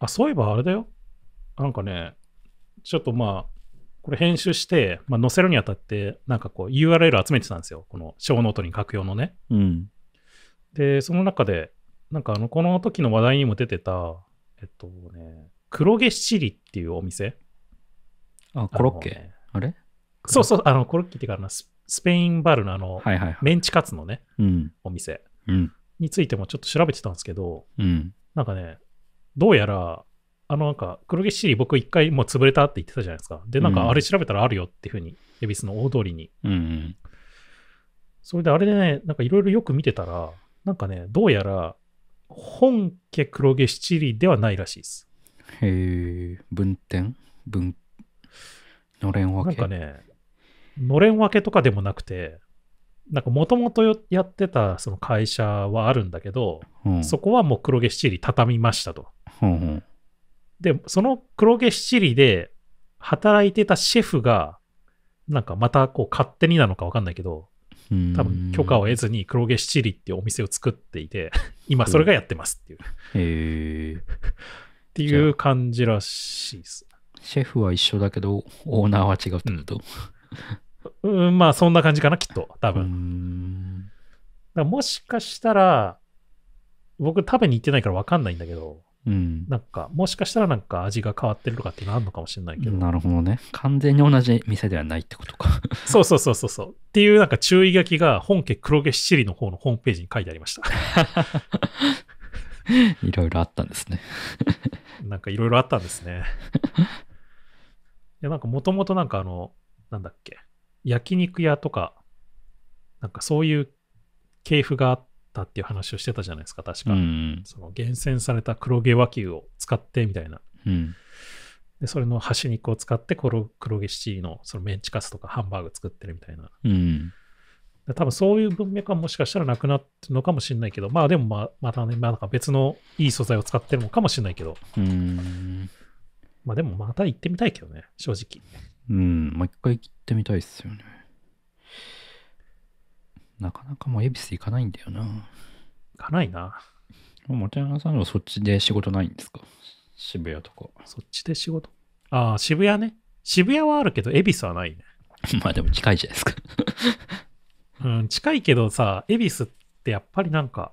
あ、そういえばあれだよ。なんかね、ちょっとまあ、これ編集して、まあ、載せるにあたって、なんかこう URL 集めてたんですよ。この小ノートに書く用のね。うん、で、その中で、なんかあの、この時の話題にも出てた、えっとね、黒毛七里っていうお店。あ、コロッケ。ああれそうそう、あの、コロッケっていうかな、スペインバルのあの、メンチカツのね、うん、お店、うん、についてもちょっと調べてたんですけど、うん、なんかね、どうやら、あのなんか、黒毛シ里、リ僕一回もう潰れたって言ってたじゃないですか。で、なんかあれ調べたらあるよっていうふうに、恵比寿の大通りに。うん、それであれでね、なんかいろいろよく見てたら、なんかね、どうやら、本家黒毛七里ではないらしいです。へえ、文典文、のれん分け。なんかね、のれん分けとかでもなくて、なんかもともとやってたその会社はあるんだけど、うん、そこはもう黒毛七里畳みましたと。うんうん、で、その黒毛七里で働いてたシェフが、なんかまたこう勝手になのか分かんないけど、多分許可を得ずに黒毛七里っていうお店を作っていて、今それがやってますっていう。へえ。っていう感じらしいです。シェフは一緒だけど、オーナーは違うってこと、うんうん、まあそんな感じかな、きっと、多分。だもしかしたら、僕食べに行ってないから分かんないんだけど、うん、なんか、もしかしたらなんか味が変わってるとかっていうのあるのかもしれないけど。なるほどね。完全に同じ店ではないってことか。そうそうそうそうそう。っていうなんか注意書きが本家黒毛七里の方のホームページに書いてありました。いろいろあったんですね。なんかいろいろあったんですね。いや、なんかもともとなんかあの、なんだっけ、焼肉屋とか、なんかそういう系譜があったっていう話をしてたじゃないですか、確か。うん、その厳選された黒毛和牛を使ってみたいな。うん、でそれの端肉を使って黒黒毛シチーのそのメンチカツとかハンバーグ作ってるみたいな。うん多分そういう文脈はもしかしたらなくなってるのかもしれないけど、まあでもまあまたね、まあ、なんか別のいい素材を使ってるのかもしれないけど、うんまあでもまた行ってみたいけどね、正直。うん、もう一回行ってみたいっすよね。なかなかもう恵比寿行かないんだよな。行かないな。もて山さんはそっちで仕事ないんですか渋谷とか。そっちで仕事ああ、渋谷ね。渋谷はあるけど、恵比寿はないね。まあでも近いじゃないですか うん、近いけどさ、恵比寿ってやっぱりなんか、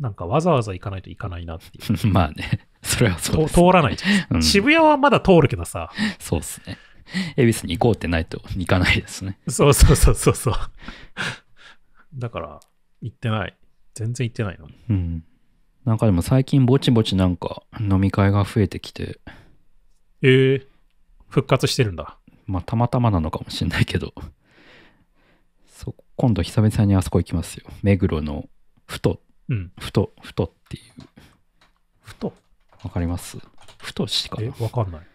なんかわざわざ行かないといかないなっていう。まあね、それはそう、ね、通らないじゃん、うん、渋谷はまだ通るけどさ。そうっすね。恵比寿に行こうってないと行かないですね。そうそうそうそうそう。だから、行ってない。全然行ってないの。うん。なんかでも最近ぼちぼちなんか飲み会が増えてきて。ええー、復活してるんだ。まあ、たまたまなのかもしれないけど。そ今度久々にあそこ行きますよ。目黒のふと、うん、ふと、ふとっていう。ふとわかりますふとしか。え、わかんない。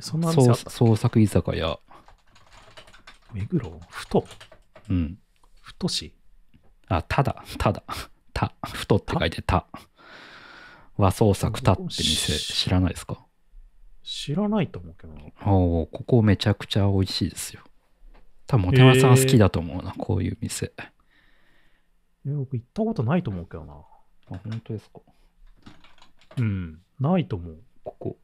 そんな店あった創作居酒屋。目黒ふとうん。ふとしあ、ただ、ただ、た、ふとって書いてた。和創作たって店知らないですか知らないと思うけどな。おおここめちゃくちゃ美味しいですよ。多分、お寺さん好きだと思うな、こういう店。え僕行ったことないと思うけどな。あ、本当ですかうん。ないと思う。ここ、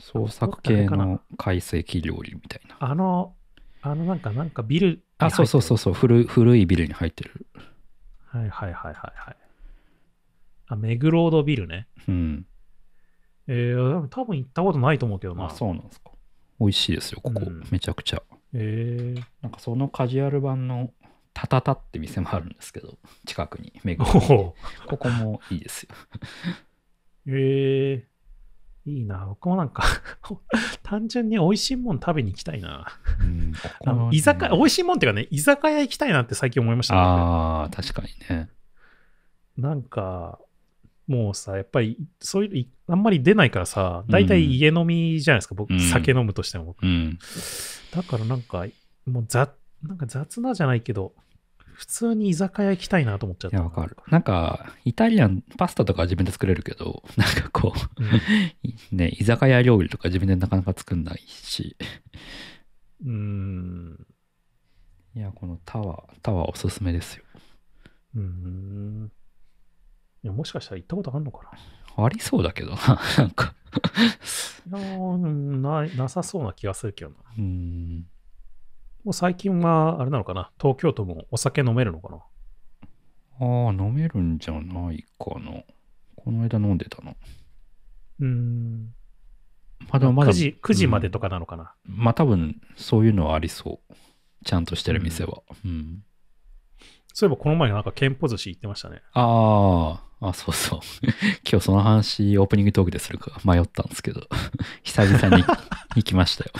創作系の懐石料理みたいな。あの、あのなんか、なんかビル。あ、そうそうそうそう古、古いビルに入ってる。はいはいはいはいはい。あ、メグロードビルね。うん。えー、多分行ったことないと思うけどな。あ、そうなんですか。美味しいですよ、ここ。うん、めちゃくちゃ。えー、なんかそのカジュアル版のタタタって店もあるんですけど、近くに、目黒ここもいいですよ。えー、いいな。僕もなんか 単純に美味しいもん食べに行きたいな。うん、居酒屋、美味しいもんっていうかね、居酒屋行きたいなって最近思いましたね。ああ、確かにね。なんか、もうさ、やっぱり、そういう、あんまり出ないからさ、大体家飲みじゃないですか、うん、僕、酒飲むとしても僕、うん、だからなんか、もう雑、なんか雑なじゃないけど、普通に居酒屋行きたいなと思っちゃった。いや、かる。なんか、イタリアン、パスタとか自分で作れるけど、なんかこう、うん、ね、居酒屋料理とか自分でなかなか作んないし。うん。いや、このタワー、タワーおすすめですよ。うん。いや、もしかしたら行ったことあるのかなありそうだけどな、なんかいやな、なさそうな気がするけどな。うん。もう最近は、あれなのかな、東京都もお酒飲めるのかなああ、飲めるんじゃないかな。この間飲んでたの。うーん。まだまだ。9時、9時までとかなのかな。うん、まあ多分、そういうのはありそう。ちゃんとしてる店は。うん、うん、そういえばこの前なんか憲法寿司行ってましたね。ああ、あ、そうそう。今日その話オープニングトークでするか迷ったんですけど、久々に行きましたよ。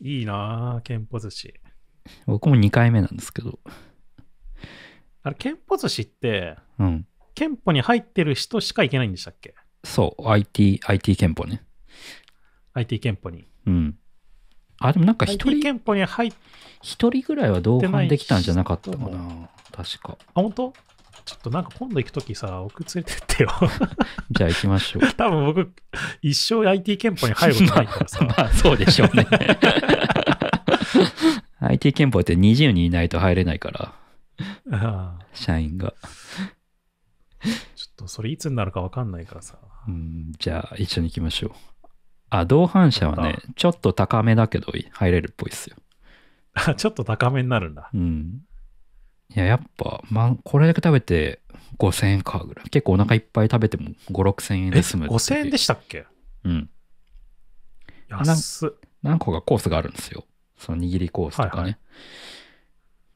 いいなあけんぽ寿司。僕も2回目なんですけど。あれ、けんぽ寿司って、うん。憲法に入ってる人しか行けないんでしたっけそう、IT、IT 憲法ね。IT 憲法に。うん。あ、でもなんか一人、憲法に入っ一人ぐらいは同伴できたんじゃなかったかな。確か。あ、本当ちょっとなんか今度行くときさ、僕連れてってよ。じゃあ行きましょう。多分僕、一生 IT 憲法に入ることないからさ。まあ、そうでしょうね。IT 憲法って20人いないと入れないから。社員が。ちょっとそれいつになるか分かんないからさ。うん、じゃあ一緒に行きましょう。あ、同伴者はね、ちょっと高めだけど入れるっぽいっすよ。あ、ちょっと高めになるんだ。うん。いや、やっぱ、まあ、これだけ食べて5000円かぐらい。結構お腹いっぱい食べても5、6000円で済む。5000円でしたっけうん。安っ。何個かコースがあるんですよ。その握りコースとかね。はいはい、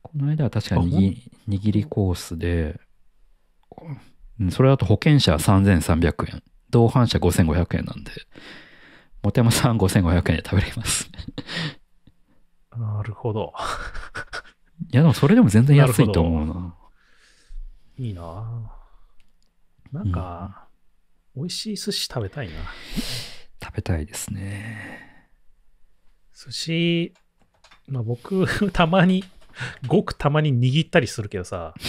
この間は確かに握りコースで、それだと保険者3300円、同伴者5500円なんで、モテ山さん5500円で食べれます。なるほど。いや、でもそれでも全然安いと思うな。ないいななんか、美味しい寿司食べたいな。食べたいですね。寿司、まあ僕、たまに、ごくたまに握ったりするけどさ。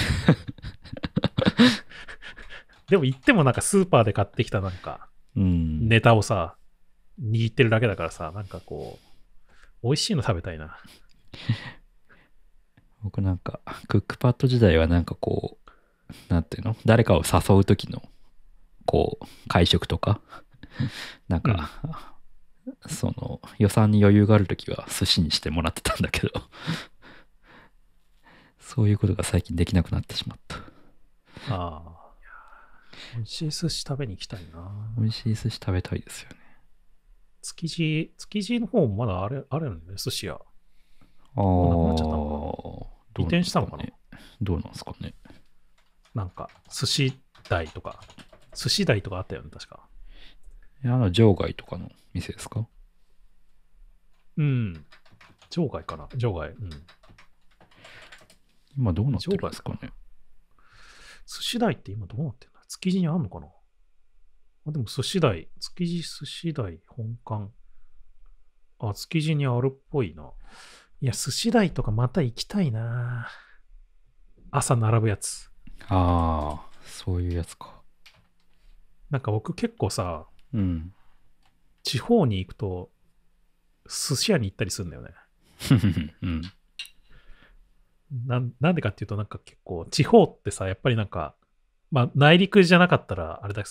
でも行ってもなんかスーパーで買ってきたなんか、ネタをさ、握ってるだけだからさ、なんかこう、美味しいの食べたいな。僕なんか、クックパッド時代はなんかこう、なんていうの誰かを誘う時の、こう、会食とか、なんか、うん、その、予算に余裕がある時は寿司にしてもらってたんだけど そういうことが最近できなくなってしまった。ああ。美味しい寿司食べに行きたいな。美味しい寿司食べたいですよね。築地、築地の方もまだあれ、あるんで、ね、寿司屋。ああ。移転したのかなどうなんですかね。なんか、寿司台とか、寿司台とかあったよね、確か。いや、あの、場外とかの店ですかうん。場外かな場外。うん。今どうなってるんですかね。寿司台って今どうなってるんだ築地にあんのかなあでも寿司台、築地寿司台本館。あ、築地にあるっぽいな。いや、寿司台とかまた行きたいな朝並ぶやつ。ああ、そういうやつか。なんか僕結構さ、うん。地方に行くと、寿司屋に行ったりするんだよね。うん。ななんでかっていうと、なんか結構、地方ってさ、やっぱりなんか、まあ、内陸じゃなかったら、あれだ、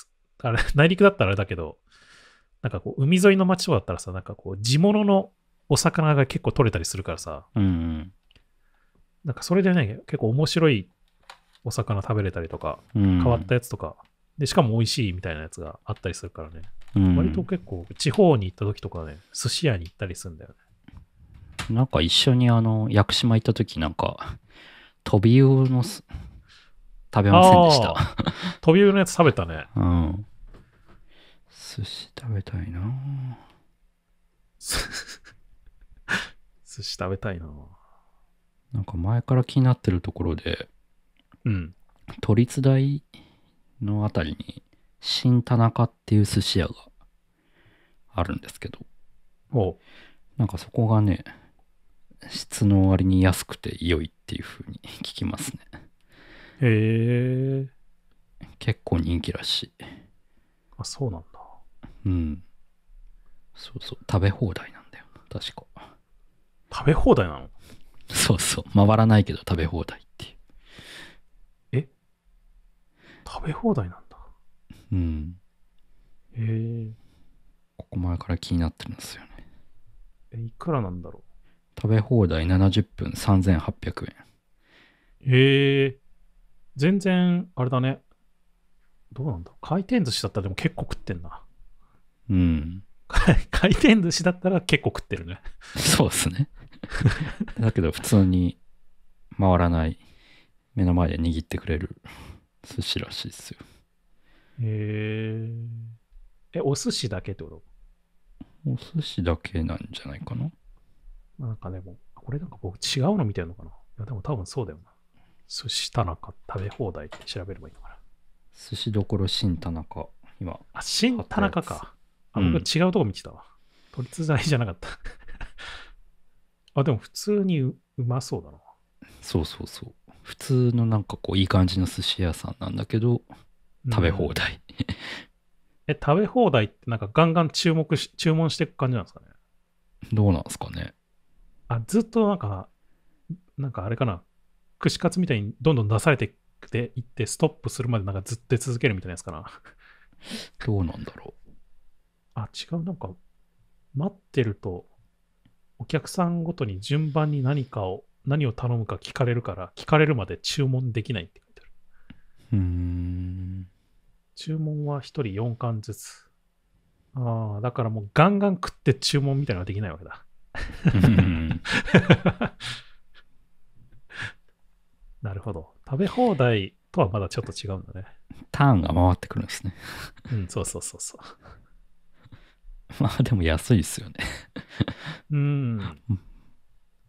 あれ、内陸だったらあれだけど、なんかこう、海沿いの町とかだったらさ、なんかこう、地物のお魚が結構取れたりするからさ、うんうん、なんかそれでね、結構面白いお魚食べれたりとか、うん、変わったやつとか、で、しかも美味しいみたいなやつがあったりするからね、うん、割と結構地方に行った時とかね、寿司屋に行ったりするんだよね。なんか一緒にあの、屋久島行った時なんか、トビウオの食べませんでした。トビウオのやつ食べたね。うん。寿司食べたいな 寿司食べたいななんか前から気になってるところで、うん。都立大のあたりに、新田中っていう寿司屋があるんですけど、おなんかそこがね、質の割に安くて良いっていう風に聞きますね。へえ。結構人気らしい。あ、そうなんだ。うん。そうそう、食べ放題なんだよ確か。食べ放題なのそうそう。回らないけど食べ放題っていう。食べ放題なんだ。うん。へえここ前から気になってるんですよね。え、いくらなんだろう食べ放題70分3800円。へえ全然、あれだね。どうなんだ回転寿司だったらでも結構食ってんな。うん。回転寿司だったら結構食ってるね。そうですね。だけど普通に回らない目の前で握ってくれる寿司らしいですよ。へええ、お寿司だけってことお寿司だけなんじゃないかななんかでも、これなんか僕違うの見てるのかないやでも多分そうだよな。寿司田中食べ放題って調べればいいのかな。寿司どころ新田中、今。あ、新田中か。あ、僕違うとこ見てたわ。都立大じゃなかった。あ、でも普通にうまそうだな。そうそうそう。普通のなんかこういい感じの寿司屋さんなんだけど、食べ放題。え、食べ放題ってなんかガンガン注目し、注文していく感じなんですかねどうなんですかねあ、ずっとなんか、なんかあれかな、串カツみたいにどんどん出されていって、ストップするまでなんかずっと続けるみたいなやつかな。どうなんだろう。あ、違う、なんか、待ってると、お客さんごとに順番に何かを、何を頼むか聞かれるから、聞かれるまで注文できないって書いてある。うん。注文は1人4巻ずつ。ああ、だからもうガンガン食って注文みたいなのはできないわけだ。なるほど。食べ放題とはまだちょっと違うんだね。ターンが回ってくるんですね。うん、そうそうそうそう。まあでも安いっすよねうん。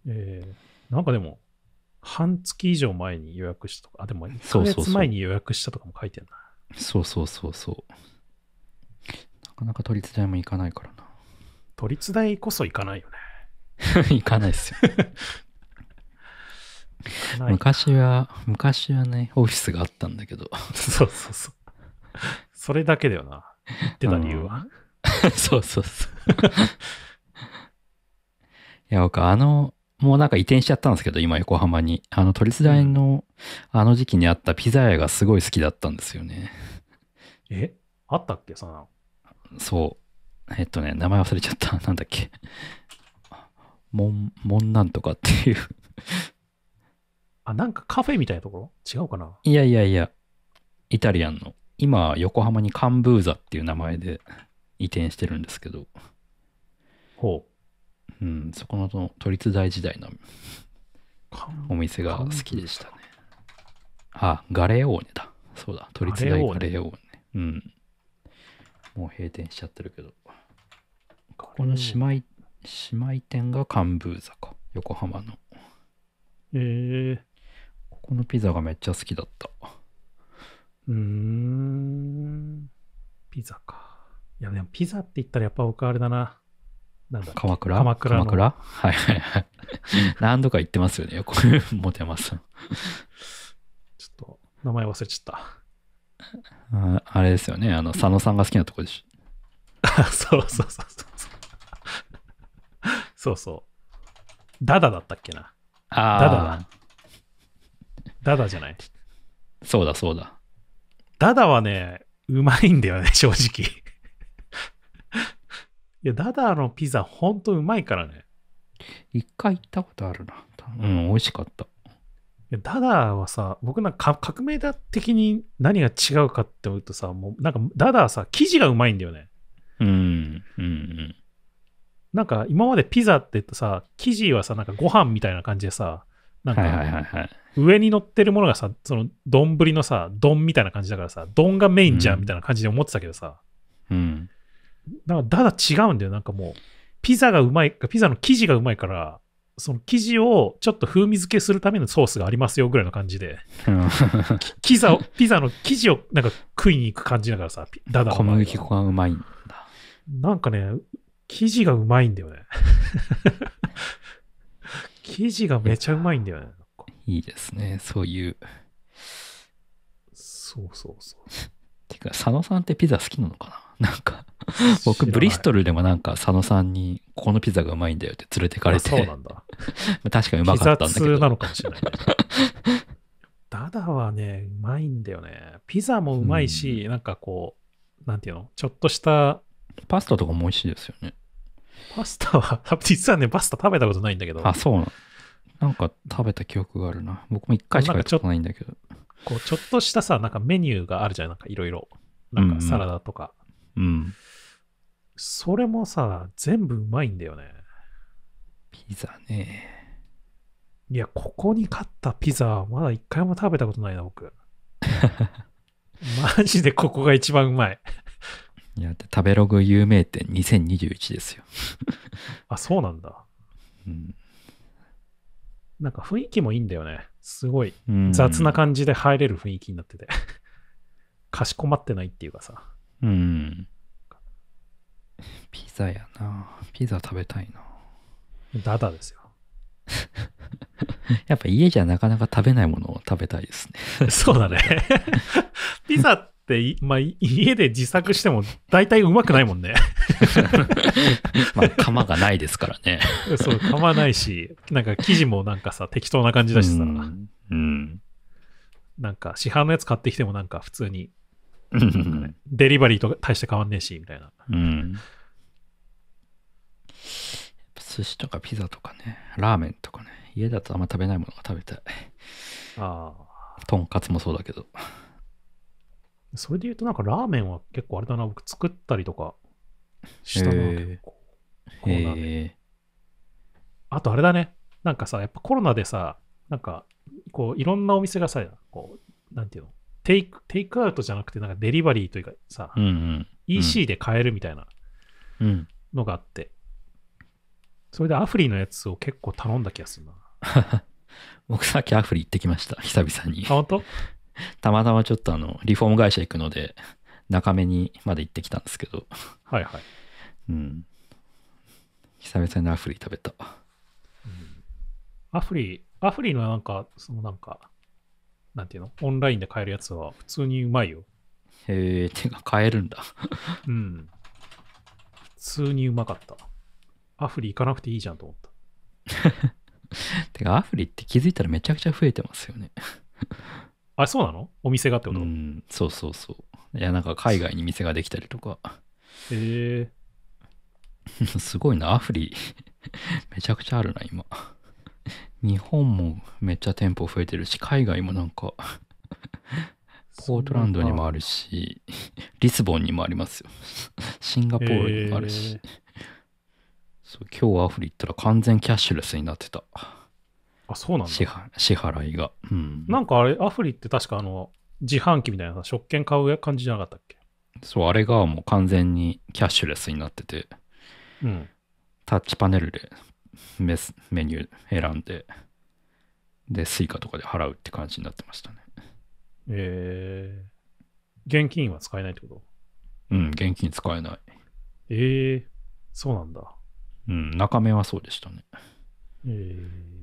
えー、なんかでも、半月以上前に予約したとか、あ、でも1ヶ月前に予約したとかも書いてるな。そうそうそうそうなかなか都立大も行かないからな。都立大こそ行かないよね。行かないっすよ。昔は、昔はね、オフィスがあったんだけど。そうそうそう。それだけだよな。行ってた理由は。うん そうそうそう。いや、僕、あの、もうなんか移転しちゃったんですけど、今横浜に。あの、都立大のあの時期にあったピザ屋がすごい好きだったんですよね。えあったっけそんなの。そう。えっとね、名前忘れちゃった。なんだっけ。もん、もんなんとかっていうあ、なんかカフェみたいなところ違うかないやいやいや。イタリアンの。今、横浜にカンブーザっていう名前で移転してるんですけど、ほう。うん、そこの都立大時代のお店が好きでしたね。あ、ガレオーネだ。そうだ、都立大ガレオーネ。うん。もう閉店しちゃってるけど。ここの姉妹、姉妹店がカンブーザか。横浜の。ええー、ここのピザがめっちゃ好きだった。うーん。ピザか。いや、でもピザって言ったらやっぱ僕あれだな。なんだ鎌倉鎌倉鎌倉はいはいはい。何度か言ってますよね。横れ、持 てます。ちょっと、名前忘れちゃった。ああれですよね。あの、佐野さんが好きなとこでしょ。そうそうそうそう。そうそう。ダダだったっけな。ああ。ダダだ。ダダじゃない。そうだそうだ。ダダはね、うまいんだよね、正直。いや、ダダのピザ、ほんとうまいからね。一回行ったことあるな。うん、美味しかった。いや、ダダはさ、僕なんか革命だ的に何が違うかって思うとさ、もうなんかダダーさ、生地がうまいんだよね。うん、うん、うん。なんか今までピザって言っとさ、生地はさ、なんかご飯みたいな感じでさ、なんか、上に乗ってるものがさ、その丼のさ、丼みたいな感じだからさ、丼がメインじゃんみたいな感じで思ってたけどさ、うん。なんかだだ違うんだよ。なんかもう、ピザがうまい、ピザの生地がうまいから、その生地をちょっと風味付けするためのソースがありますよぐらいの感じで、ピザを、ピザの生地をなんか食いに行く感じだからさ、ダダ小麦粉がうまいんだ。なんかね、生地がうまいんだよね。生地がめちゃうまいんだよね。いいですね、そういう。そうそうそう。きく佐野さんってピザ好きなのかな なんか僕ブリストルでもなんか佐野さんにここのピザがうまいんだよって連れてかれてそうなんだ 確かにうまかったんだけどピザ通なのかもしれない、ダダはねうまいんだよねピザもうまいし、うん、なんかこうなんていうのちょっとしたパスタとかも美味しいですよねパスタは実はねパスタ食べたことないんだけどあそうなんなんか食べた記憶があるな僕も一回しかやったことないんだけどこうちょっとしたさなんかメニューがあるじゃんなんかいろいろなんかサラダとか、うん、うん、それもさ全部うまいんだよねピザねいやここに買ったピザまだ一回も食べたことないな僕 マジでここが一番うまいいや食べログ有名店2021ですよあそうなんだうんなんか雰囲気もいいんだよねすごい雑な感じで入れる雰囲気になってて かしこまってないっていうかさ。うん。ピザやな。ピザ食べたいな。ダダですよ。やっぱ家じゃなかなか食べないものを食べたいですね。そうだね。ピザっ、まあ、家で自作しても大体うまくないもんね。まあ、釜がないですからね。そう、釜ないし、なんか生地もなんかさ、適当な感じだしさ。うん。うん、なんか、市販のやつ買ってきてもなんか普通に、ね、デリバリーと大して変わんねえし、みたいな。うん。寿司とかピザとかね、ラーメンとかね、家だとあんま食べないものが食べたい。ああ。とんかつもそうだけど。それで言うと、なんかラーメンは結構あれだな、僕作ったりとかしたな、結構。へぇ。あとあれだね、なんかさ、やっぱコロナでさ、なんか、こう、いろんなお店がさ、こう、なんていうの、テイク、テイクアウトじゃなくて、なんかデリバリーというかさ、うんうん、EC で買えるみたいなのがあって、うん、それでアフリーのやつを結構頼んだ気がするな。僕さっきアフリ行ってきました、久々に。あ、本当？たまたまちょっとあの、リフォーム会社行くので、中目にまで行ってきたんですけど。はいはい。うん。久々にアフリ食べた。うん、アフリ、ーアフリのなんか、そのなんか、なんていうのオンラインで買えるやつは普通にうまいよ。へえ、てか買えるんだ。うん。普通にうまかった。アフリ行かなくていいじゃんと思った。てかアフリって気づいたらめちゃくちゃ増えてますよねあ、そうなのお店がってこと、うん、そうそうそう。いや、なんか海外に店ができたりとか。へえー、すごいな、アフリ、めちゃくちゃあるな、今。日本もめっちゃ店舗増えてるし、海外もなんか ポートランドにもあるし、リスボンにもありますよ。シンガポールにもあるし。えー、そう今日アフリ行ったら完全キャッシュレスになってた。あ、そうなんだ。支払いが。うん、なんかあれ、アフリって確かあの、自販機みたいな食券買う感じじゃなかったっけそう、あれがもう完全にキャッシュレスになってて、うん、タッチパネルでメスメニュー選んで、で、スイカとかで払うって感じになってましたね。えー、現金は使えないってことうん、現金使えない。ええー、そうなんだ。うん、中目はそうでしたね。ええー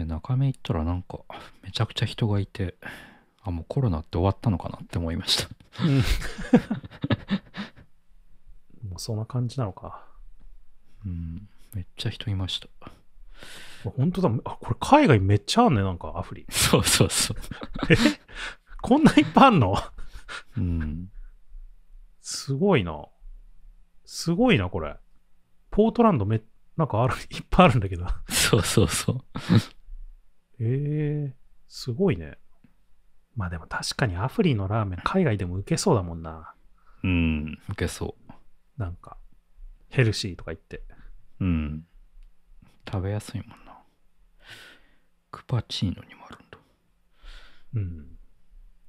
や、中目行ったらなんか、めちゃくちゃ人がいて、あ、もうコロナって終わったのかなって思いました。もうそんな感じなのか。うん、めっちゃ人いました。本当だ、あ、これ海外めっちゃあんね、なんかアフリ。そうそうそう。えこんないっぱいあんのうん。すごいな。すごいな、これ。ポートランドめ、なんかある、いっぱいあるんだけど。そうそうそう。ええー、すごいね。まあでも確かにアフリのラーメン、海外でも受けそうだもんな。うん、受けそう。なんか、ヘルシーとか言って。うん。食べやすいもんな。クパチーノにもあるんだ。うん。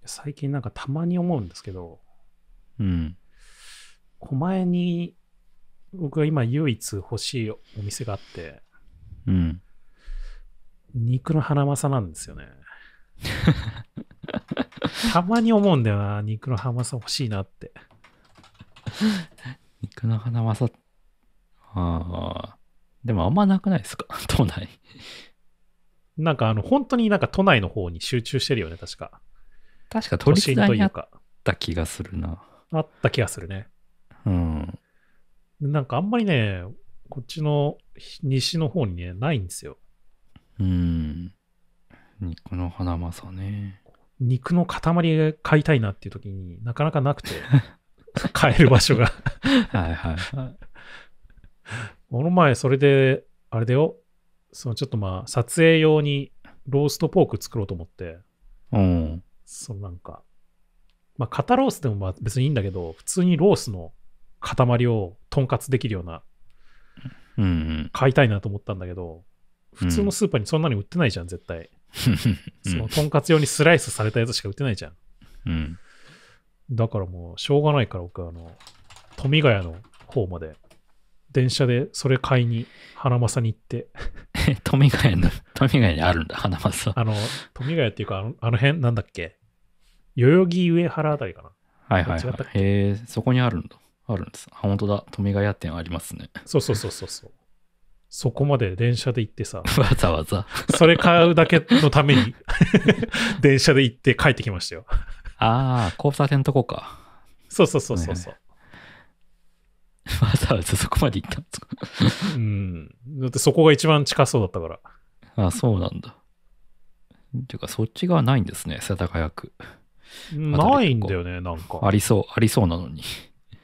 最近なんかたまに思うんですけど、うん。狛江に僕が今唯一欲しいお店があって、うん。肉のハナマサなんですよね。たまに思うんだよな、肉のハナマサ欲しいなって。肉のハナマサ、ああ、でもあんまなくないですか 都内。なんかあの、本当になんか都内の方に集中してるよね、確か。確か都心というか。あった気がするな。あった気がするね。うん。なんかあんまりね、こっちの西の方にね、ないんですよ。うん。肉のハナマサね。肉の塊買いたいなっていう時になかなかなくて、買える場所がはいはい。この前、それで、あれだよ、そのちょっとまあ、撮影用にローストポーク作ろうと思って、うん。そのなんか、まあ、肩ロースでもまあ別にいいんだけど、普通にロースの塊をとんかつできるような、うん、買いたいなと思ったんだけど、普通のスーパーにそんなに売ってないじゃん、絶対。そのとんかつ用にスライスされたやつしか売ってないじゃん。うん、だからもう、しょうがないから僕、あの、富ヶ谷の方まで、電車でそれ買いに、花正に行って。富ヶ谷の、富ヶ谷にあるんだ、花正。あの、富ヶ谷っていうか、あのあの辺、なんだっけ、代々木上原あたりかな。はいはい、はい、へえ、そこにあるんだ。あるんです。あ、本当だ。富ヶ谷店ありますね。そうそうそうそうそう。そこまで電車で行ってさ。わざわざ。それ買うだけのために 電車で行って帰ってきましたよ。ああ、交差点のとこか。そうそうそうそうねわざわざそこまで行ったんですかうん。だってそこが一番近そうだったから。ああそうなんだ。っていうか、そっち側ないんですね、世田谷区。ないんだよね、なんか。ありそう、ありそうなのに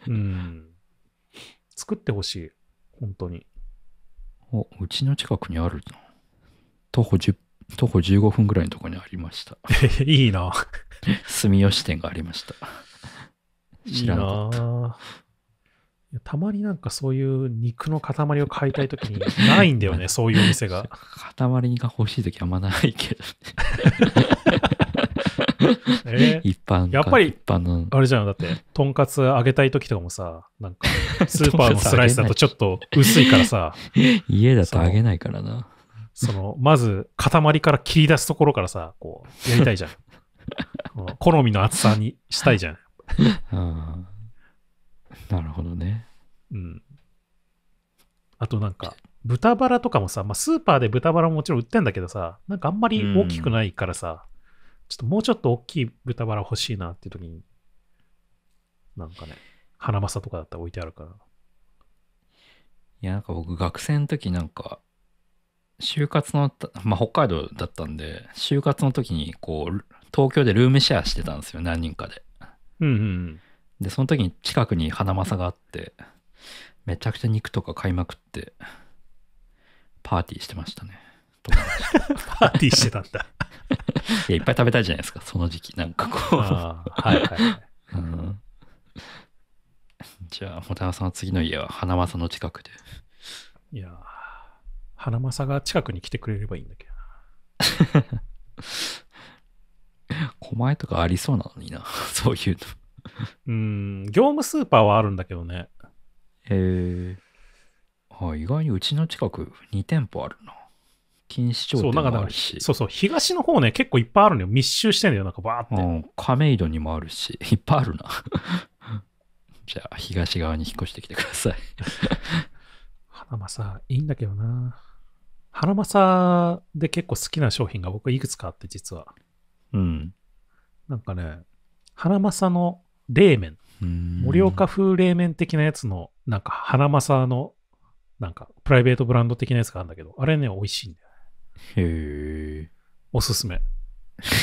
うん。作ってほしい、本当に。お、うちの近くにあるな。徒歩10徒歩15分ぐらいのところにありました。いいな。住吉店がありました。知らなかった。いいなたまになんかそういう肉の塊を買いたいときにないんだよね、そういうお店が。塊が欲しいときあんまないけど、ね。え一般やっぱり、あれじゃん、だって、とんかつ揚げたい時とかもさ、なんか、スーパーのスライスだとちょっと薄いからさ。家だと揚げないからな。その、まず、塊から切り出すところからさ、こう、やりたいじゃん。好みの厚さにしたいじゃん。なるほどね。うん。あとなんか、豚バラとかもさ、まあ、スーパーで豚バラももちろん売ってんだけどさ、なんかあんまり大きくないからさ、ちょっともうちょっと大きい豚バラ欲しいなっていう時に、なんかね、花正とかだったら置いてあるから。いや、なんか僕学生の時なんか、就活の、まあ、北海道だったんで、就活の時にこう、東京でルームシェアしてたんですよ、何人かで。うんうん。で、その時に近くに花正があって、めちゃくちゃ肉とか買いまくって、パーティーしてましたね。と。パーティーしてたんだ。いや、いっぱい食べたいじゃないですか、その時期。なんかこう。はいはい、はいうん。じゃあ、本山さんの次の家は、花正の近くで。いや花正が近くに来てくれればいいんだけどな。狛江とかありそうなのにな、そういうの。うん、業務スーパーはあるんだけどね。へえー。あ、意外にうちの近く2店舗あるな。錦糸町そう、そうそう、東の方ね、結構いっぱいあるのよ。密集してんだよ、なんかバーって。亀戸にもあるし、いっぱいあるな。じゃあ、東側に引っ越してきてください。花正、いいんだけどな。花正で結構好きな商品が僕いくつかあって、実は。うん。なんかね、花正の冷麺。盛岡風冷麺的なやつの、なんか花正のなんか、プライベートブランド的なやつがあるんだけど、あれね、美味しいんだよ。へえ。おすすめ。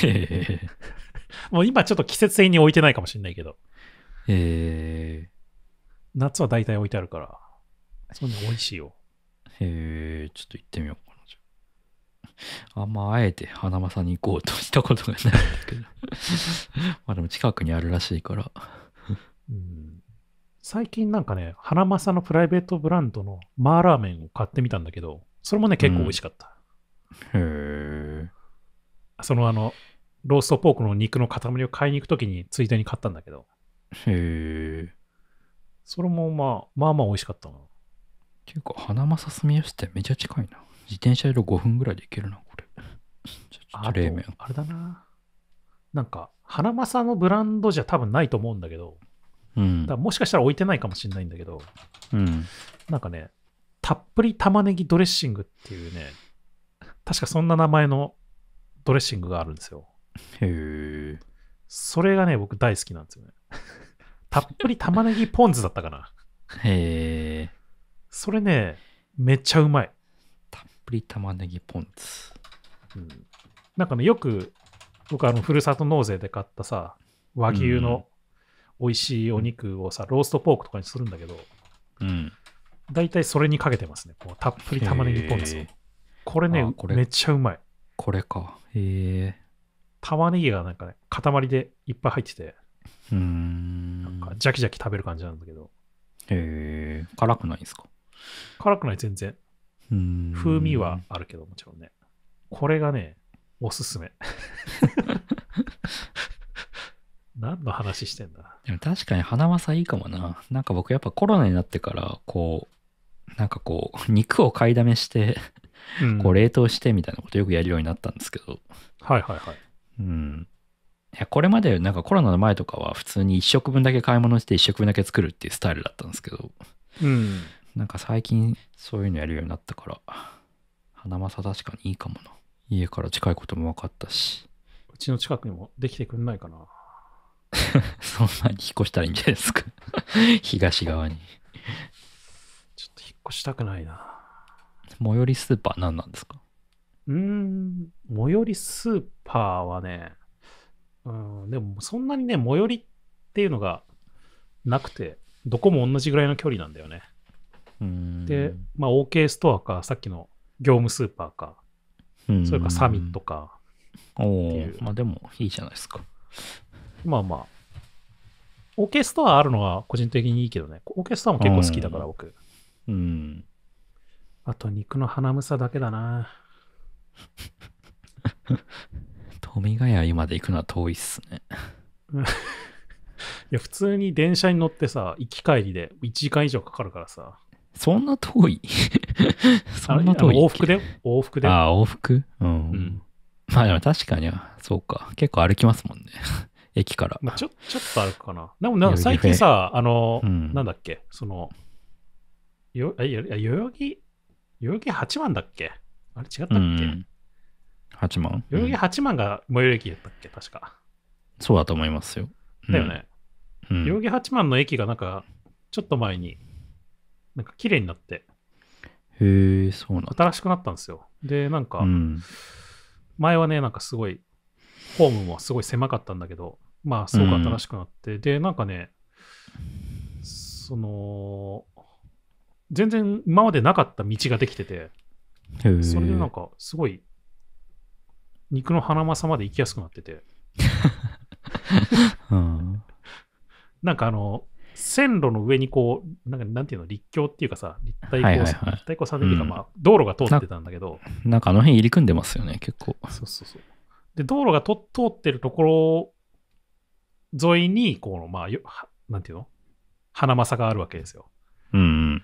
へ もう今ちょっと季節性に置いてないかもしれないけど。へえ。夏は大体置いてあるから。そんな美味しいよ。へえ、ちょっと行ってみようかな。あんまあえて花間さんに行こうとしたことがないんだけど。まあでも近くにあるらしいから。うん、最近なんかね、花間さんのプライベートブランドのマーラーメンを買ってみたんだけど、それもね、結構美味しかった。へそのあの、ローストポークの肉の塊を買いに行くときについでに買ったんだけど。へえ。それもまあ、まあまあ美味しかったな。っていうか、花正住吉てめちゃ近いな。自転車で5分ぐらいで行けるな、これ。ちょっと冷麺。あれだな。なんか、花正のブランドじゃ多分ないと思うんだけど、うん、だもしかしたら置いてないかもしれないんだけど、うん、なんかね、たっぷり玉ねぎドレッシングっていうね、確かそんな名前のドレッシングがあるんですよ。へえ。それがね、僕大好きなんですよね。たっぷり玉ねぎポン酢だったかな。へえ。それね、めっちゃうまい。たっぷり玉ねぎポン酢。うん、なんかね、よく僕あの、ふるさと納税で買ったさ、和牛の美味しいお肉をさ、ローストポークとかにするんだけど、うん。大体それにかけてますね。こうたっぷり玉ねぎポン酢を。これね、これめっちゃうまい。これか。へえ。玉ねぎがなんかね、塊でいっぱい入ってて、うん。なんか、ジャキジャキ食べる感じなんだけど。へえ。辛くないんですか辛くない、全然。うん風味はあるけど、もちろんね。これがね、おすすめ。何の話してんだでも確かに花まさいいかもな。なんか僕やっぱコロナになってから、こう、なんかこう、肉を買いだめしてこう冷凍してみたいなことよくやるようになったんですけど。はいはいはい。うん。いや、これまでなんかコロナの前とかは普通に1食分だけ買い物して1食分だけ作るっていうスタイルだったんですけど。うん。なんか最近そういうのやるようになったから、花正確かにいいかもな。家から近いことも分かったし。うちの近くにもできてくんないかな。そんなに引っ越したらいいんじゃないですか 東側に。ちょっと引っ越したくないな。最寄りスーパー何なんですかうーん、最寄りスーパーはね、うん、でもそんなにね、最寄りっていうのがなくて、どこも同じぐらいの距離なんだよね。で、まあ、OK ストアか、さっきの業務スーパーか、それかサミットか。おまあでもいいじゃないですか。まあまあ。OK ストアあるのは個人的にいいけどね。OK ストアも結構好きだから僕。うん。あと肉のハナムサだけだな。富ヶ谷今で行くのは遠いっすね。いや、普通に電車に乗ってさ、行き帰りで1時間以上かかるからさ。そんな遠い そんな遠い往復で往復で。ああ、往復、うん、うん。まあでも確かに、そうか。結構歩きますもんね。駅から。まあ、ちょちょっと歩くかな。でもなんか最近さ、あの、うん、なんだっけ、その、よあ代々木代々木8万だっけあれ違ったっけ、うん、8万代々木8万が最寄り駅だったっけ確か。そうだと思いますよ。だよね。うん、代々木八幡の駅がなんか、ちょっと前に、なんか綺麗になって。へえ、そうなん新しくなったんですよ。で、なんか、前はね、なんかすごい、ホームもすごい狭かったんだけど、まあ、すごく新しくなって、うん、で、なんかね、その、全然今までなかった道ができてて、それでなんか、すごい、肉のハナマサまで行きやすくなってて。うん、なんかあの、線路の上にこう、なんかなんていうの、立教っていうかさ、立体交差、はいはいはい、立体交差点っていうか、まあ、道路が通ってたんだけどな。なんかあの辺入り組んでますよね、結構。そうそうそう。で、道路がと通ってるところ沿いに、この、まあ、なんていうの花正があるわけですよ。うん、うん。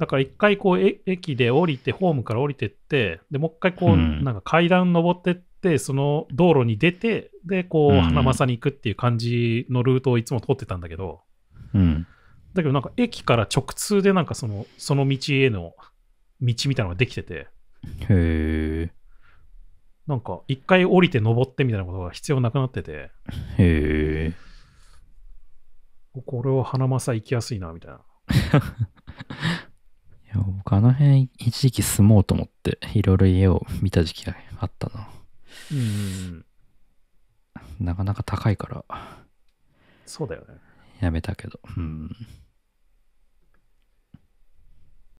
だから一回こう駅で降りて、ホームから降りてって、でもう一回こう、なんか階段登ってって、その道路に出て、で、こう、花正に行くっていう感じのルートをいつも通ってたんだけど、うん、だけどなんか駅から直通でなんかその、その道への道みたいなのができてて、へなんか、一回降りて登ってみたいなことが必要なくなってて、へえ。これは花正行きやすいな、みたいな。いや、僕あの辺一時期住もうと思って、いろいろ家を見た時期があったな。うん。なかなか高いから。そうだよね。やめたけど。うん。